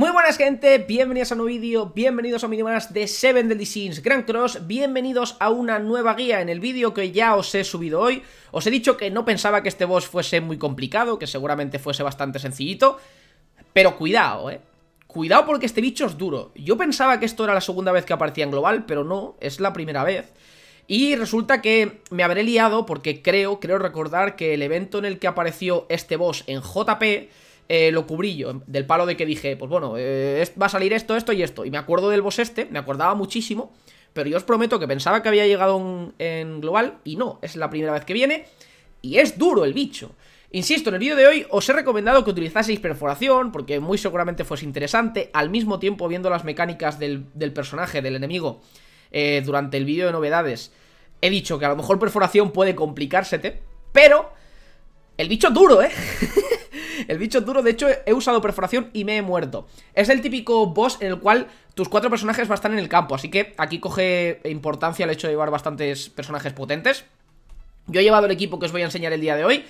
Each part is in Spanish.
Muy buenas gente, bienvenidos a un nuevo vídeo, bienvenidos a un vídeo de Seven Deadly Sins Grand Cross, bienvenidos a una nueva guía en el vídeo que ya os he subido hoy. Os he dicho que no pensaba que este boss fuese muy complicado, que seguramente fuese bastante sencillito, pero cuidado, eh. Cuidado porque este bicho es duro. Yo pensaba que esto era la segunda vez que aparecía en global, pero no, es la primera vez. Y resulta que me habré liado porque creo, creo recordar que el evento en el que apareció este boss en JP eh, lo cubrí yo, del palo de que dije, pues bueno, eh, va a salir esto, esto y esto. Y me acuerdo del boss este, me acordaba muchísimo, pero yo os prometo que pensaba que había llegado en global y no, es la primera vez que viene y es duro el bicho. Insisto, en el vídeo de hoy os he recomendado que utilizaseis perforación, porque muy seguramente fuese interesante, al mismo tiempo viendo las mecánicas del, personaje, del enemigo, eh, durante el vídeo de novedades, he dicho que a lo mejor perforación puede complicársete, pero el bicho duro, ¿eh? El bicho duro, de hecho he usado perforación y me he muerto. Es el típico boss en el cual tus cuatro personajes van a estar en el campo, así que aquí coge importancia el hecho de llevar bastantes personajes potentes. Yo he llevado el equipo que os voy a enseñar el día de hoy,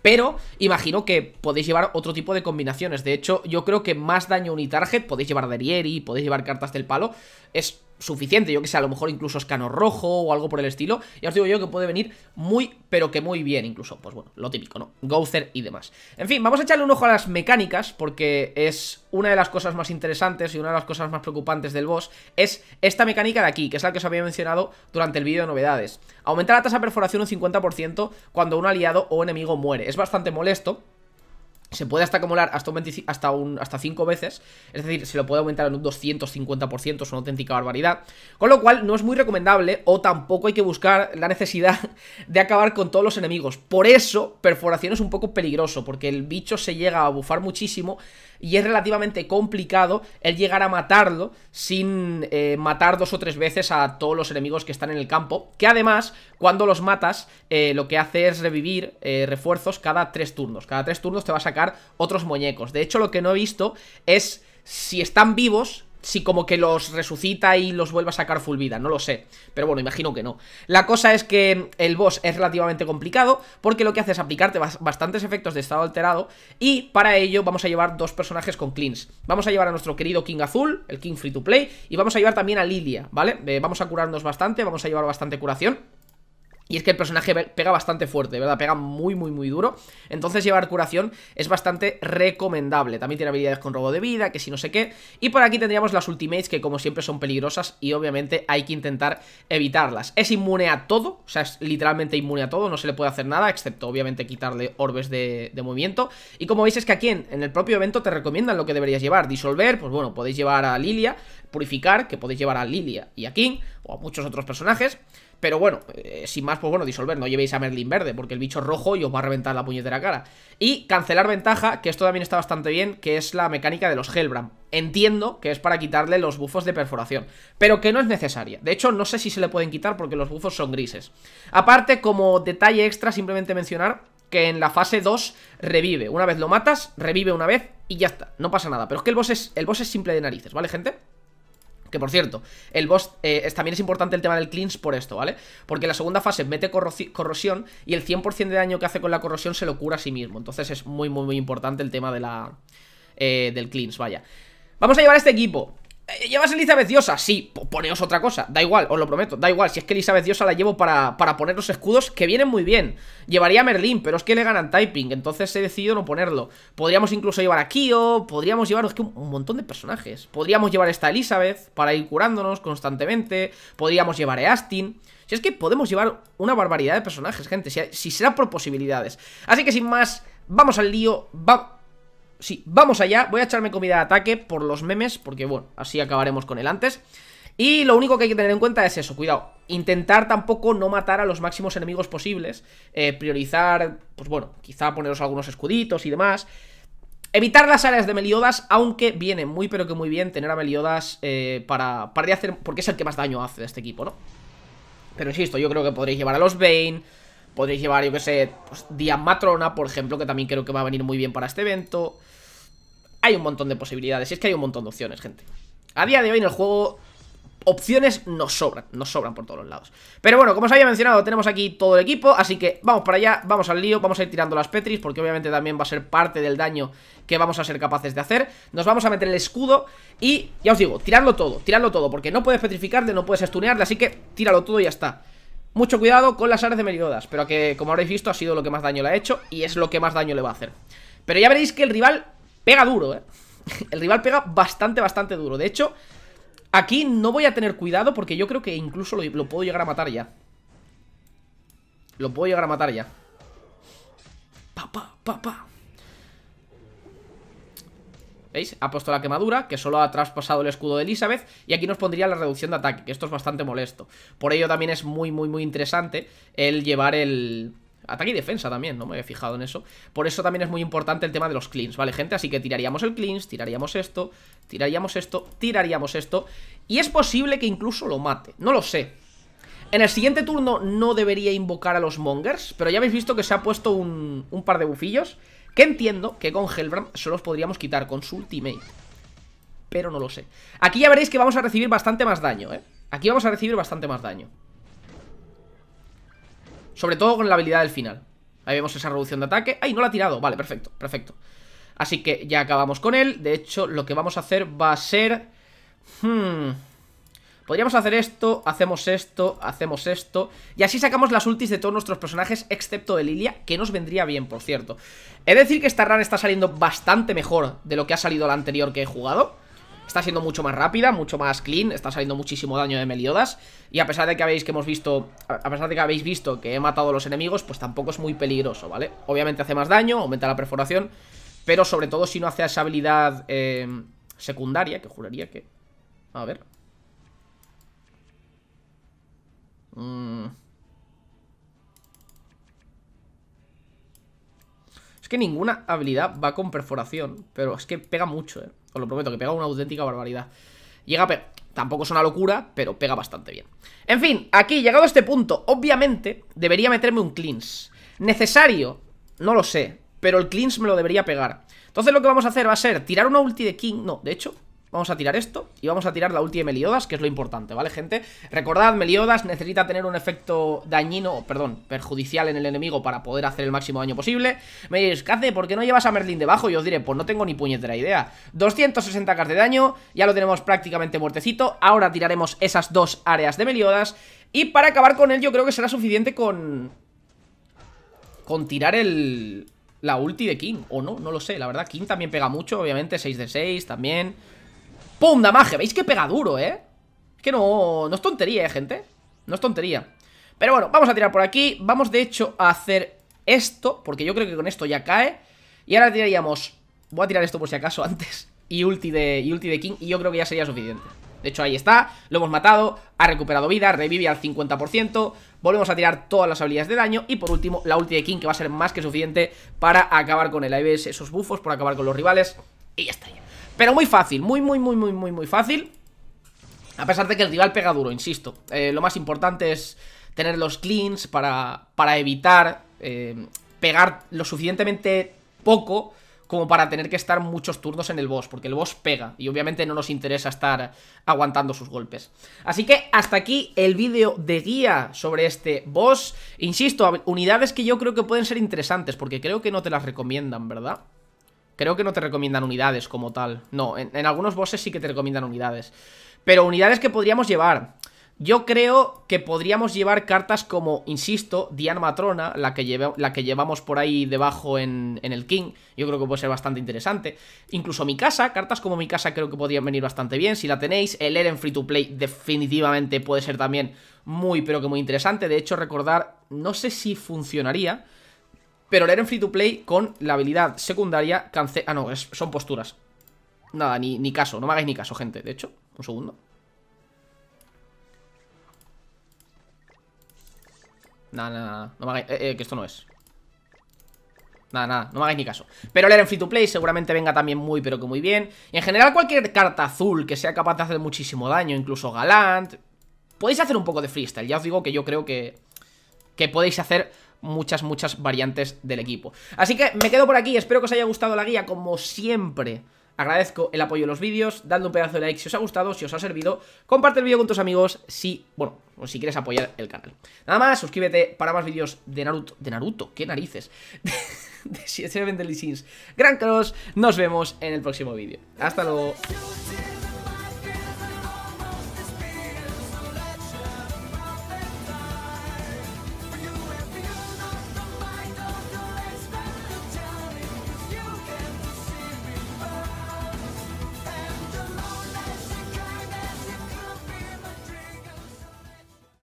pero imagino que podéis llevar otro tipo de combinaciones. De hecho, yo creo que más daño unitarget, podéis llevar Derieri, podéis llevar cartas del palo, es suficiente, yo que sé, a lo mejor incluso escano rojo o algo por el estilo, Y os digo yo que puede venir muy, pero que muy bien incluso, pues bueno, lo típico, ¿no? Gouther y demás. En fin, vamos a echarle un ojo a las mecánicas, porque es una de las cosas más interesantes y una de las cosas más preocupantes del boss, es esta mecánica de aquí, que es la que os había mencionado durante el vídeo de novedades. Aumentar la tasa de perforación un 50% cuando un aliado o enemigo muere, es bastante molesto, se puede hasta acumular hasta, hasta, un, 5 veces, es decir, se lo puede aumentar en un 250%, es una auténtica barbaridad. Con lo cual, no es muy recomendable o tampoco hay que buscar la necesidad de acabar con todos los enemigos. Por eso, perforación es un poco peligroso, porque el bicho se llega a bufar muchísimo y es relativamente complicado el llegar a matarlo sin eh, matar dos o tres veces a todos los enemigos que están en el campo, que además, cuando los matas, eh, lo que hace es revivir eh, refuerzos cada tres turnos. Cada tres turnos te va a sacar otros muñecos. De hecho, lo que no he visto es si están vivos, si como que los resucita y los vuelve a sacar full vida, no lo sé. Pero bueno, imagino que no. La cosa es que el boss es relativamente complicado, porque lo que hace es aplicarte bastantes efectos de estado alterado, y para ello vamos a llevar dos personajes con cleans. Vamos a llevar a nuestro querido King Azul, el King Free to Play, y vamos a llevar también a Lilia, ¿vale? Eh, vamos a curarnos bastante, vamos a llevar bastante curación. Y es que el personaje pega bastante fuerte, ¿verdad? Pega muy, muy, muy duro. Entonces llevar curación es bastante recomendable. También tiene habilidades con robo de vida, que si no sé qué. Y por aquí tendríamos las ultimates, que como siempre son peligrosas y obviamente hay que intentar evitarlas. Es inmune a todo, o sea, es literalmente inmune a todo, no se le puede hacer nada, excepto obviamente quitarle orbes de, movimiento. Y como veis es que aquí en, en el propio evento te recomiendan lo que deberías llevar. Disolver, pues bueno, podéis llevar a Lilia. Purificar, que podéis llevar a Lilia y a King, o a muchos otros personajes. Pero bueno, eh, sin más, pues bueno, disolver. No llevéis a Merlin verde, porque el bicho rojo y os va a reventar la puñetera cara. Y cancelar ventaja, que esto también está bastante bien, que es la mecánica de los Hellbram. Entiendo que es para quitarle los bufos de perforación, pero que no es necesaria. De hecho, no sé si se le pueden quitar porque los bufos son grises. Aparte, como detalle extra, simplemente mencionar que en la fase 2 revive. Una vez lo matas, revive una vez y ya está. No pasa nada. Pero es que el boss es, el boss es simple de narices, ¿vale, gente? por cierto, el boss eh, también es importante el tema del cleanse por esto, ¿vale? Porque la segunda fase mete corrosión y el 100% de daño que hace con la corrosión se lo cura a sí mismo. Entonces es muy, muy, muy importante el tema de la, eh, del cleanse, vaya. Vamos a llevar este equipo. Eh, ¿Llevas Elizabeth Diosa? Sí, poneos otra cosa, da igual, os lo prometo, da igual Si es que Elizabeth Diosa la llevo para, poner los escudos Que vienen muy bien Llevaría a Merlin, pero es que le ganan typing Entonces he decidido no ponerlo Podríamos incluso llevar a Kyo, podríamos llevar es que un, montón de personajes Podríamos llevar esta Elizabeth Para ir curándonos constantemente Podríamos llevar a Astin Si es que podemos llevar una barbaridad de personajes, gente Si, si será por posibilidades Así que sin más, vamos al lío Vamos Sí, vamos allá, voy a echarme comida de ataque por los memes Porque bueno, así acabaremos con él antes Y lo único que hay que tener en cuenta es eso, cuidado Intentar tampoco no matar a los máximos enemigos posibles eh, Priorizar, pues bueno, quizá poneros algunos escuditos y demás Evitar las áreas de Meliodas, aunque viene muy pero que muy bien tener a Meliodas eh, para, para hacer... Porque es el que más daño hace de este equipo, ¿no? Pero insisto, yo creo que podréis llevar a los Bane Podréis llevar, yo que sé, pues, Diamatrona, por ejemplo, que también creo que va a venir muy bien para este evento. Hay un montón de posibilidades, y es que hay un montón de opciones, gente. A día de hoy en el juego opciones nos sobran, nos sobran por todos los lados. Pero bueno, como os había mencionado, tenemos aquí todo el equipo, así que vamos para allá, vamos al lío, vamos a ir tirando las Petris, porque obviamente también va a ser parte del daño que vamos a ser capaces de hacer. Nos vamos a meter el escudo y, ya os digo, tirarlo todo, tirarlo todo, porque no puedes petrificarle, no puedes estunearle, así que tíralo todo y ya está. Mucho cuidado con las áreas de Meriodas. pero que como habréis visto ha sido lo que más daño le ha hecho y es lo que más daño le va a hacer. Pero ya veréis que el rival pega duro, ¿eh? El rival pega bastante, bastante duro. De hecho, aquí no voy a tener cuidado porque yo creo que incluso lo, lo puedo llegar a matar ya. Lo puedo llegar a matar ya. Pa, pa, pa, pa. ¿Veis? Ha puesto la quemadura, que solo ha traspasado el escudo de Elizabeth, y aquí nos pondría la reducción de ataque, que esto es bastante molesto. Por ello también es muy, muy, muy interesante el llevar el... Ataque y defensa también, no me he fijado en eso Por eso también es muy importante el tema de los cleans, ¿vale, gente? Así que tiraríamos el cleans, tiraríamos esto Tiraríamos esto, tiraríamos esto Y es posible que incluso lo mate No lo sé En el siguiente turno no debería invocar a los mongers Pero ya habéis visto que se ha puesto un, un par de bufillos que entiendo que con Helbram solo os podríamos quitar con su ultimate Pero no lo sé Aquí ya veréis que vamos a recibir bastante más daño, ¿eh? Aquí vamos a recibir bastante más daño Sobre todo con la habilidad del final Ahí vemos esa reducción de ataque ¡Ay, no la ha tirado! Vale, perfecto, perfecto Así que ya acabamos con él De hecho, lo que vamos a hacer va a ser... Hmm... Podríamos hacer esto, hacemos esto, hacemos esto Y así sacamos las ultis de todos nuestros personajes Excepto de Lilia, que nos vendría bien, por cierto He de decir que esta run está saliendo bastante mejor De lo que ha salido la anterior que he jugado Está siendo mucho más rápida, mucho más clean Está saliendo muchísimo daño de Meliodas Y a pesar de que habéis que hemos visto A pesar de que habéis visto que he matado a los enemigos Pues tampoco es muy peligroso, ¿vale? Obviamente hace más daño, aumenta la perforación Pero sobre todo si no hace esa habilidad eh, Secundaria, que juraría que... A ver, Mm. Es que ninguna habilidad va con perforación. Pero es que pega mucho, eh. Os lo prometo, que pega una auténtica barbaridad. Llega pero Tampoco es una locura, pero pega bastante bien. En fin, aquí, llegado a este punto, obviamente debería meterme un cleanse. ¿Necesario? No lo sé, pero el cleanse me lo debería pegar. Entonces lo que vamos a hacer va a ser tirar una ulti de King. No, de hecho, Vamos a tirar esto y vamos a tirar la ulti de Meliodas, que es lo importante, ¿vale, gente? Recordad, Meliodas necesita tener un efecto dañino, perdón, perjudicial en el enemigo para poder hacer el máximo daño posible. Me diréis, ¿qué ¿Por qué no llevas a Merlin debajo? Y os diré, pues no tengo ni puñetera idea. 260k de daño, ya lo tenemos prácticamente muertecito. Ahora tiraremos esas dos áreas de Meliodas. Y para acabar con él yo creo que será suficiente con... Con tirar el... La ulti de King, o no, no lo sé, la verdad King también pega mucho, obviamente 6 de 6 también ¡Pum! Damaje, ¿veis que pega duro, eh? que no, no es tontería, eh, gente No es tontería Pero bueno, vamos a tirar por aquí Vamos, de hecho, a hacer esto Porque yo creo que con esto ya cae Y ahora tiraríamos Voy a tirar esto por si acaso antes y ulti, de, y ulti de King Y yo creo que ya sería suficiente de hecho, ahí está, lo hemos matado, ha recuperado vida, revive al 50%, volvemos a tirar todas las habilidades de daño y por último la ulti de King que va a ser más que suficiente para acabar con el ABS, esos bufos, por acabar con los rivales y ya está. Pero muy fácil, muy, muy, muy, muy, muy, muy fácil A pesar de que el rival pega duro, insisto eh, Lo más importante es tener los cleans para, para evitar eh, pegar lo suficientemente poco como para tener que estar muchos turnos en el boss, porque el boss pega y obviamente no nos interesa estar aguantando sus golpes. Así que hasta aquí el vídeo de guía sobre este boss. Insisto, unidades que yo creo que pueden ser interesantes, porque creo que no te las recomiendan, ¿verdad? Creo que no te recomiendan unidades como tal. No, en, algunos bosses sí que te recomiendan unidades. Pero unidades que podríamos llevar. Yo creo que podríamos llevar cartas como, insisto, Diana Matrona, la que, la que llevamos por ahí debajo en, en, el King. Yo creo que puede ser bastante interesante. Incluso mi casa, cartas como mi casa creo que podrían venir bastante bien si la tenéis. El Eren Free to Play definitivamente puede ser también muy, pero que muy interesante. De hecho, recordar, no sé si funcionaría, pero leer en free to play con la habilidad secundaria cance... Ah, no, son posturas. Nada, ni, ni caso, no me hagáis ni caso, gente. De hecho, un segundo. Nada, nada, nada. No me hagáis... Eh, eh, que esto no es. Nada, nada, no me hagáis ni caso Pero leer en free to play seguramente venga también muy pero que muy bien Y en general cualquier carta azul que sea capaz de hacer muchísimo daño Incluso Galant Podéis hacer un poco de freestyle, ya os digo que yo creo que Que podéis hacer muchas, muchas variantes del equipo. Así que me quedo por aquí, espero que os haya gustado la guía, como siempre. Agradezco el apoyo de los vídeos, dando un pedazo de like si os ha gustado, si os ha servido, comparte el vídeo con tus amigos si, bueno, o si quieres apoyar el canal. Nada más, suscríbete para más vídeos de Naruto, de Naruto, qué narices, de, de Seven Deadly Sins, Gran Cross, nos vemos en el próximo vídeo. Hasta luego.